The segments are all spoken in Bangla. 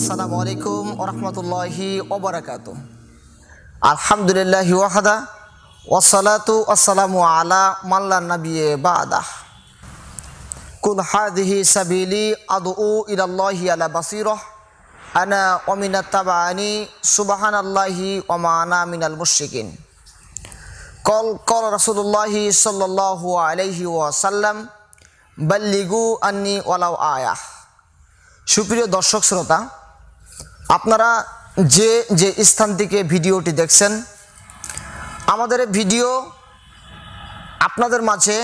আসসালামু আলাইকুম ওরহমতুল্লাহি ওবরাকাত আলহামদুলিল্লাহ ওয়াহাদা ওসালাতু আসসালামু আলা মাল্লা নবিয়ে বাদাহ কুল হাদিহি সাবিলি আদু ইলাল্লাহি আলা বাসিরহ আনা অমিনা তাবানি সুবাহান আল্লাহি ওমানা মিনাল মুশিকিন কল কল রসুল্লাহি সাল্লাহু আলহি ওয়াসাল্লাম বাল্লিগু আন্নি ওয়ালাউ আয়াহ সুপ্রিয় দর্শক শ্রোতা আপনারা যে যে স্থান থেকে ভিডিওটি দেখছেন আমাদের ভিডিও আপনাদের মাঝে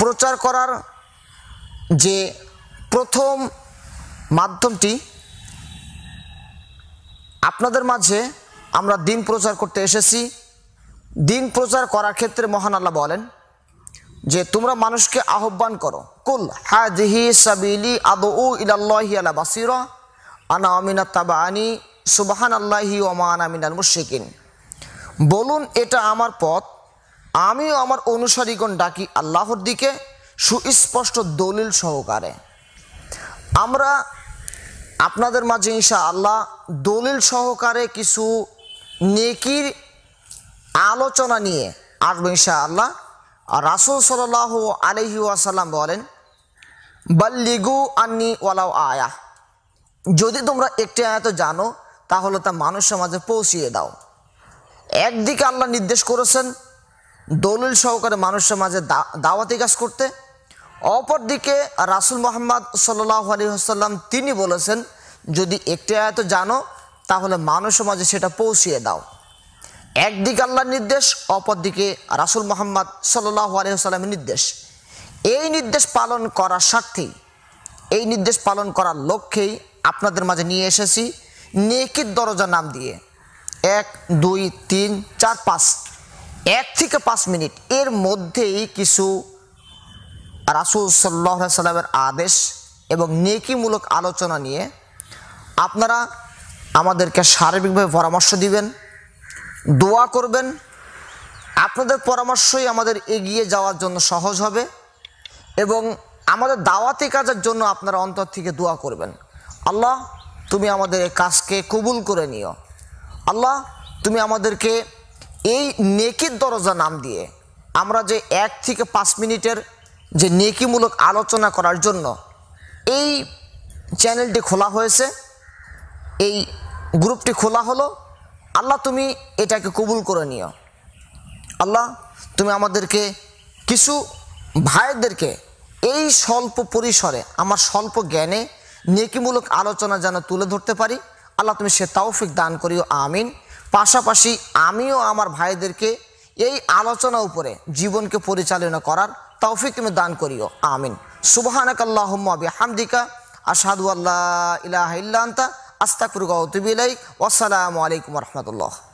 প্রচার করার যে প্রথম মাধ্যমটি আপনাদের মাঝে আমরা দিন প্রচার করতে এসেছি দিন প্রচার করার ক্ষেত্রে মহান আল্লাহ বলেন যে তোমরা মানুষকে আহ্বান করো কুল হা জিহি সাবিলি আদৌ ইলাল্লাহি আলা বাসিরা আনা অমিনা সুবাহান আল্লাহি ওমান আমিনাল মুশিকিন বলুন এটা আমার পথ আমিও আমার অনুসারীগণ ডাকি আল্লাহর দিকে সুস্পষ্ট দলিল সহকারে আমরা আপনাদের মাঝে ইনশা আল্লাহ দলিল সহকারে কিছু নেকির আলোচনা নিয়ে আসবো ইশা আল্লাহ আর রাসুল সাল আলহি ওয়াসাল্লাম বলেন বাল্লিগু আন্নি ওয়ালাও আয়া যদি তোমরা একটি আয়াত জানো তাহলে তা মানুষ সমাজে পৌঁছিয়ে দাও একদিকে আল্লাহ নির্দেশ করেছেন দলিল সহকারে মানুষ সমাজে দাওয়াতি কাজ করতে অপরদিকে রাসুল মোহাম্মদ সাল্লাহ হাসাল্লাম তিনি বলেছেন যদি একটি আয়াত জানো তাহলে মানুষ সমাজে সেটা পৌঁছিয়ে দাও একদিকে আল্লাহর নির্দেশ অপরদিকে রাসুল মোহাম্মদ সাল্লাহ আলী হাসাল্লামের নির্দেশ এই নির্দেশ পালন করার স্বার্থেই এই নির্দেশ পালন করার লক্ষ্যেই আপনাদের মাঝে নিয়ে এসেছি নেকির দরজার নাম দিয়ে এক দুই তিন চার পাঁচ এক থেকে পাঁচ মিনিট এর মধ্যেই কিছু রাসুল সাল্লাহ সাল্লামের আদেশ এবং নেকিমূলক আলোচনা নিয়ে আপনারা আমাদেরকে সার্বিকভাবে পরামর্শ দিবেন দোয়া করবেন আপনাদের পরামর্শই আমাদের এগিয়ে যাওয়ার জন্য সহজ হবে এবং আমাদের দাওয়াতি কাজের জন্য আপনারা অন্তর থেকে দোয়া করবেন আল্লাহ তুমি আমাদের এই কাজকে কবুল করে নিও আল্লাহ তুমি আমাদেরকে এই নেকির দরজা নাম দিয়ে আমরা যে এক থেকে পাঁচ মিনিটের যে নেকিমূলক আলোচনা করার জন্য এই চ্যানেলটি খোলা হয়েছে এই গ্রুপটি খোলা হলো আল্লাহ তুমি এটাকে কবুল করে নিও আল্লাহ তুমি আমাদেরকে কিছু ভাইদেরকে এই স্বল্প পরিসরে আমার স্বল্প জ্ঞানে নেকিমূলক আলোচনা যেন তুলে ধরতে পারি আল্লাহ তুমি সে তৌফিক দান করিও আমিন পাশাপাশি আমিও আমার ভাইদেরকে এই আলোচনা উপরে জীবনকে পরিচালনা করার তৌফিক তুমি দান করিও আমিন সুবাহানাক আল্লাহম্মা বিহামদিকা আসাদু আল্লাহ ইলাহ ইল্লান্তা আস্তাকুর গৌতুবিলাইক আসসালামু আলাইকুম রহমতুল্লাহ